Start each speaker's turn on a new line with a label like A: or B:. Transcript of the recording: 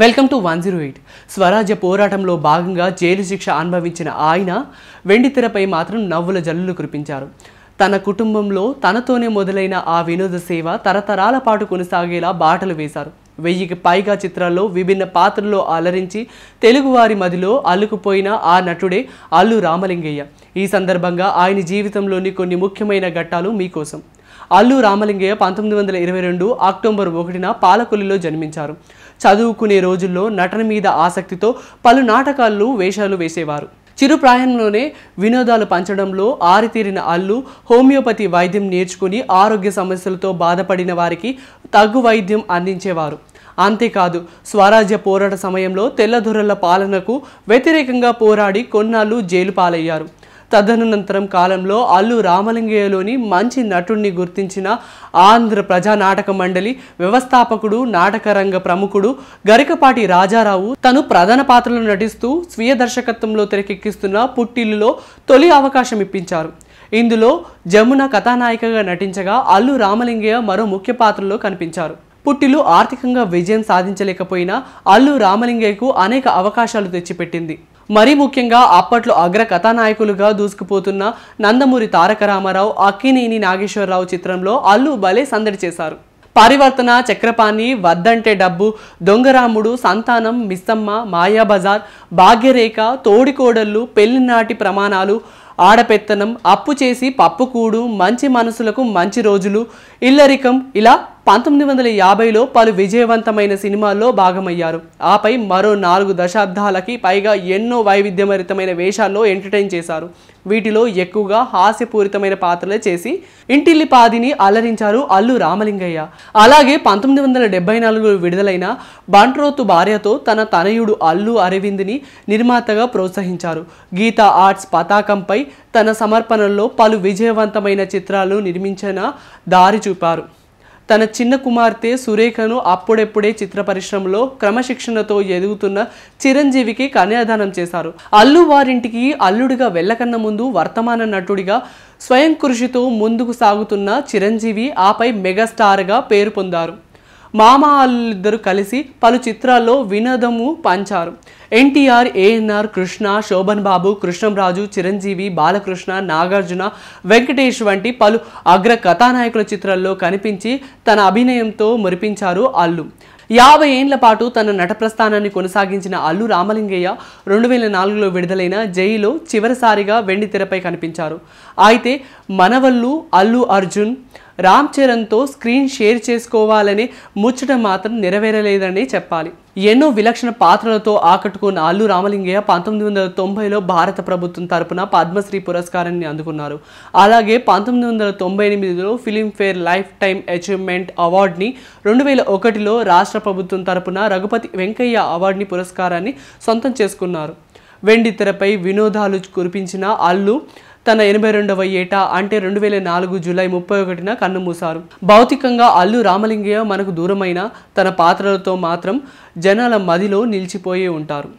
A: welcome to one zero eight స్వరాజ్య పోరాటంలో భాగంగా జైలు శిక్ష అనుభవించిన ఆయన వెండితెరపై మాత్రం నవ్వుల జల్లులు కురిపించారు తన కుటుంబంలో తనతోనే మొదలైన ఆ వినోద సేవ తరతరాల పాటు కొనసాగేలా బాటలు వేశారు వెయ్యికి పైగా చిత్రాల్లో విభిన్న పాత్రల్లో అలరించి తెలుగువారి మదిలో అల్లుకుపోయిన ఆ నటుడే అల్లు రామలింగయ్య ఈ సందర్భంగా ఆయన జీవితంలోని కొన్ని ముఖ్యమైన ఘట్టాలు మీకోసం అల్లు రామలింగయ్య పంతొమ్మిది వందల ఇరవై రెండు అక్టోబర్ ఒకటిన పాలకొల్లిలో జన్మించారు చదువుకునే రోజుల్లో నటన మీద ఆసక్తితో పలు నాటకాల్లో వేషాలు వేసేవారు చిరు ప్రాయంలోనే వినోదాలు పంచడంలో ఆరితీరిన అల్లు హోమియోపతి వైద్యం నేర్చుకుని ఆరోగ్య సమస్యలతో బాధపడిన వారికి తగ్గు వైద్యం అందించేవారు అంతేకాదు స్వరాజ్య పోరాట సమయంలో తెల్లదొరల పాలనకు వ్యతిరేకంగా పోరాడి కొన్నాళ్ళు జైలు పాలయ్యారు తదనంతరం కాలంలో అల్లు రామలింగయ్యలోని మంచి నటుడిని గుర్తించిన ఆంధ్ర ప్రజా నాటక మండలి వ్యవస్థాపకుడు నాటకరంగ ప్రముఖుడు గరికపాటి రాజారావు తను ప్రధాన పాత్రలో నటిస్తూ స్వీయ దర్శకత్వంలో తెరకెక్కిస్తున్న పుట్టిల్లులో తొలి అవకాశం ఇప్పించారు ఇందులో జమున కథానాయికగా నటించగా అల్లు రామలింగయ్య మరో ముఖ్య పాత్రలో కనిపించారు పుట్టిలు ఆర్థికంగా విజయం సాధించలేకపోయినా అల్లు రామలింగయ్యకు అనేక అవకాశాలు తెచ్చిపెట్టింది మరీ ముఖ్యంగా అప్పట్లో అగ్ర కథానాయకులుగా దూసుకుపోతున్న నందమూరి తారక రామారావు అక్కినేని నాగేశ్వరరావు చిత్రంలో అల్లు బలే సందడి చేశారు పరివర్తన చక్రపాణి వద్దంటే డబ్బు దొంగరాముడు సంతానం మిస్సమ్మ మాయాబజార్ భాగ్యరేఖ తోడికోడళ్ళు పెళ్లినాటి ప్రమాణాలు ఆడపెత్తనం అప్పు చేసి పప్పుకూడు మంచి మనసులకు మంచి రోజులు ఇల్లరికం ఇలా పంతొమ్మిది వందల యాభైలో పలు విజయవంతమైన సినిమాల్లో భాగమయ్యారు ఆపై మరో నాలుగు దశాబ్దాలకి పైగా ఎన్నో వైవిధ్యమరితమైన వేషాల్లో ఎంటర్టైన్ చేశారు వీటిలో ఎక్కువగా హాస్యపూరితమైన పాత్రలే చేసి ఇంటిల్లి పాదిని అలరించారు అల్లు రామలింగయ్య అలాగే పంతొమ్మిది వందల డెబ్బై నాలుగులో విడుదలైన బంట్రోతు భార్యతో తన తనయుడు అల్లు అరవింద్ని నిర్మాతగా ప్రోత్సహించారు గీతా ఆర్ట్స్ పతాకంపై తన సమర్పణల్లో పలు విజయవంతమైన చిత్రాలు నిర్మించిన దారి చూపారు తన చిన్న కుమార్తె సురేఖను అప్పుడెప్పుడే చిత్ర పరిశ్రమలో క్రమశిక్షణతో ఎదుగుతున్న చిరంజీవికి కన్యాదానం చేశారు అల్లు వారింటికి అల్లుడిగా వెళ్ళకన్న ముందు వర్తమాన నటుడిగా స్వయం కృషితో ముందుకు సాగుతున్న చిరంజీవి ఆపై మెగాస్టార్గా పేరు పొందారు మామ కలిసి పలు చిత్రాల్లో వినోదము పంచారు ఎన్టీఆర్ ఏఎన్ఆర్ కృష్ణ శోభన్ బాబు కృష్ణంరాజు చిరంజీవి బాలకృష్ణ నాగార్జున వెంకటేష్ వంటి పలు అగ్ర కథానాయకుల చిత్రాల్లో కనిపించి తన అభినయంతో మురిపించారు అల్లు యాభై ఏండ్ల పాటు తన నట ప్రస్థానాన్ని కొనసాగించిన అల్లు రామలింగయ్య రెండు వేల నాలుగులో విడుదలైన జైలో చివరిసారిగా వెండి తెరపై కనిపించారు అయితే మనవల్లు అల్లు అర్జున్ రామ్ చరణ్తో స్క్రీన్ షేర్ చేసుకోవాలనే ముచ్చట మాత్రం నెరవేరలేదని చెప్పాలి ఎన్నో విలక్షణ పాత్రలతో ఆకట్టుకున్న అల్లు రామలింగయ్య పంతొమ్మిది వందల తొంభైలో భారత ప్రభుత్వం తరపున పద్మశ్రీ పురస్కారాన్ని అందుకున్నారు అలాగే పంతొమ్మిది వందల తొంభై ఎనిమిదిలో ఫిలింఫేర్ లైఫ్ టైం అచీవ్మెంట్ అవార్డుని రెండు వేల ఒకటిలో రాష్ట్ర ప్రభుత్వం తరపున రఘుపతి వెంకయ్య అవార్డుని పురస్కారాన్ని సొంతం చేసుకున్నారు వెండితెరపై వినోదాలు కురిపించిన అల్లు తన ఎనభై రెండవ ఏటా అంటే రెండు వేల నాలుగు జూలై ముప్పై ఒకటిన కన్నుమూశారు భౌతికంగా అల్లు రామలింగయ్య మనకు దూరమైన తన పాత్రలతో మాత్రం జనాల మదిలో నిలిచిపోయే ఉంటారు